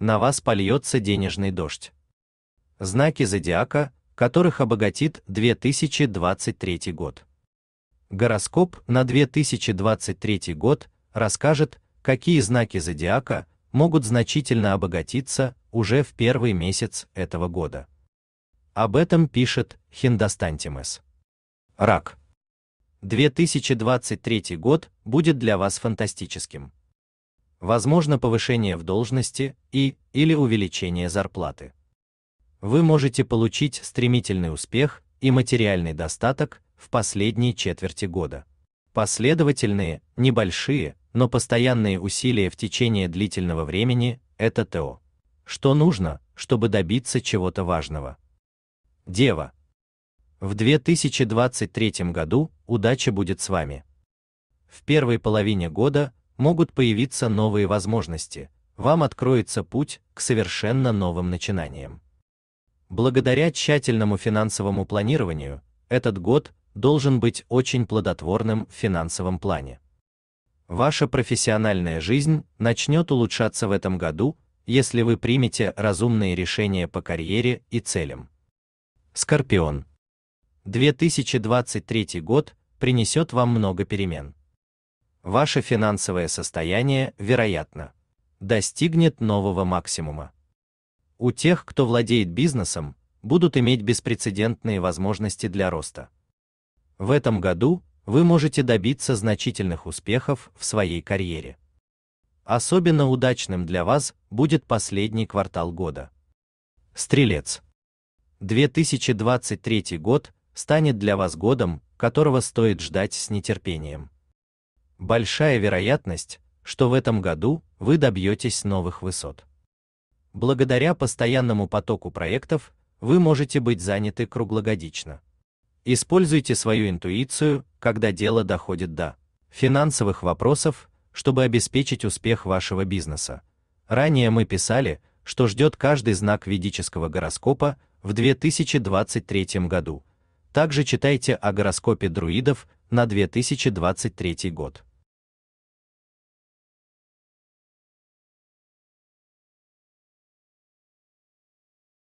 на вас польется денежный дождь. Знаки зодиака, которых обогатит 2023 год. Гороскоп на 2023 год расскажет, какие знаки зодиака могут значительно обогатиться уже в первый месяц этого года. Об этом пишет Хиндостан Тимес. Рак. 2023 год будет для вас фантастическим возможно повышение в должности и или увеличение зарплаты. Вы можете получить стремительный успех и материальный достаток в последние четверти года. Последовательные, небольшие, но постоянные усилия в течение длительного времени это ТО. Что нужно, чтобы добиться чего-то важного? Дева. В 2023 году удача будет с вами. В первой половине года могут появиться новые возможности, вам откроется путь к совершенно новым начинаниям. Благодаря тщательному финансовому планированию, этот год должен быть очень плодотворным в финансовом плане. Ваша профессиональная жизнь начнет улучшаться в этом году, если вы примете разумные решения по карьере и целям. Скорпион. 2023 год принесет вам много перемен ваше финансовое состояние, вероятно, достигнет нового максимума. У тех, кто владеет бизнесом, будут иметь беспрецедентные возможности для роста. В этом году вы можете добиться значительных успехов в своей карьере. Особенно удачным для вас будет последний квартал года. Стрелец. 2023 год станет для вас годом, которого стоит ждать с нетерпением большая вероятность, что в этом году вы добьетесь новых высот. Благодаря постоянному потоку проектов вы можете быть заняты круглогодично. Используйте свою интуицию, когда дело доходит до финансовых вопросов, чтобы обеспечить успех вашего бизнеса. Ранее мы писали, что ждет каждый знак ведического гороскопа в 2023 году. Также читайте о гороскопе друидов на 2023 год.